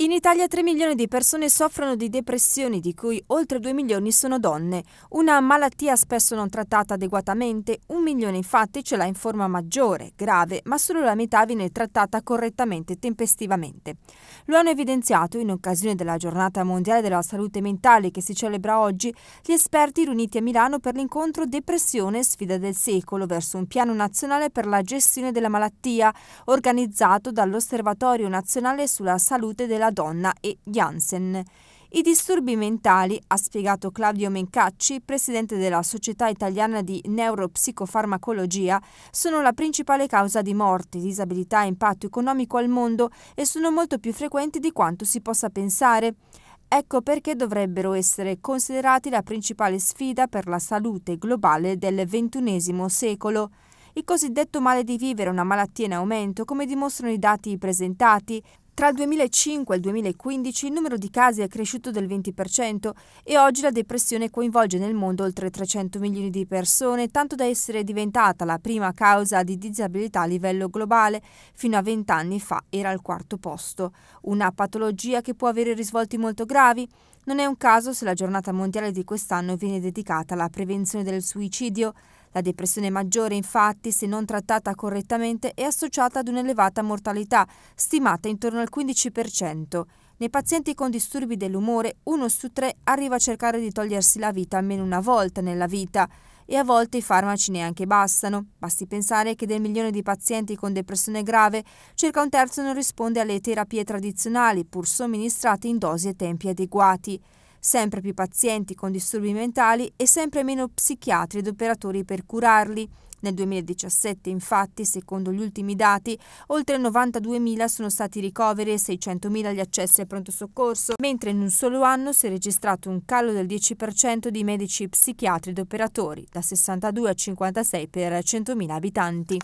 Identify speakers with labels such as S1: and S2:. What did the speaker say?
S1: In Italia 3 milioni di persone soffrono di depressioni, di cui oltre 2 milioni sono donne. Una malattia spesso non trattata adeguatamente, un milione infatti ce l'ha in forma maggiore, grave, ma solo la metà viene trattata correttamente e tempestivamente. Lo hanno evidenziato in occasione della giornata mondiale della salute mentale che si celebra oggi gli esperti riuniti a Milano per l'incontro Depressione Sfida del secolo verso un piano nazionale per la gestione della malattia, organizzato dall'Osservatorio nazionale sulla salute della della donna e Janssen. I disturbi mentali, ha spiegato Claudio Mencacci, presidente della Società Italiana di Neuropsicofarmacologia, sono la principale causa di morte, disabilità e impatto economico al mondo e sono molto più frequenti di quanto si possa pensare. Ecco perché dovrebbero essere considerati la principale sfida per la salute globale del XXI secolo. Il cosiddetto male di vivere è una malattia in aumento, come dimostrano i dati presentati, tra il 2005 e il 2015 il numero di casi è cresciuto del 20% e oggi la depressione coinvolge nel mondo oltre 300 milioni di persone, tanto da essere diventata la prima causa di disabilità a livello globale. Fino a 20 anni fa era al quarto posto. Una patologia che può avere risvolti molto gravi. Non è un caso se la giornata mondiale di quest'anno viene dedicata alla prevenzione del suicidio. La depressione maggiore, infatti, se non trattata correttamente, è associata ad un'elevata mortalità, stimata intorno al 15%. Nei pazienti con disturbi dell'umore, uno su tre arriva a cercare di togliersi la vita almeno una volta nella vita e a volte i farmaci neanche bastano. Basti pensare che del milione di pazienti con depressione grave, circa un terzo non risponde alle terapie tradizionali, pur somministrate in dosi e tempi adeguati sempre più pazienti con disturbi mentali e sempre meno psichiatri ed operatori per curarli. Nel 2017, infatti, secondo gli ultimi dati, oltre 92.000 sono stati i ricoveri e 600.000 gli accessi al pronto soccorso, mentre in un solo anno si è registrato un calo del 10% di medici psichiatri ed operatori, da 62 a 56 per 100.000 abitanti.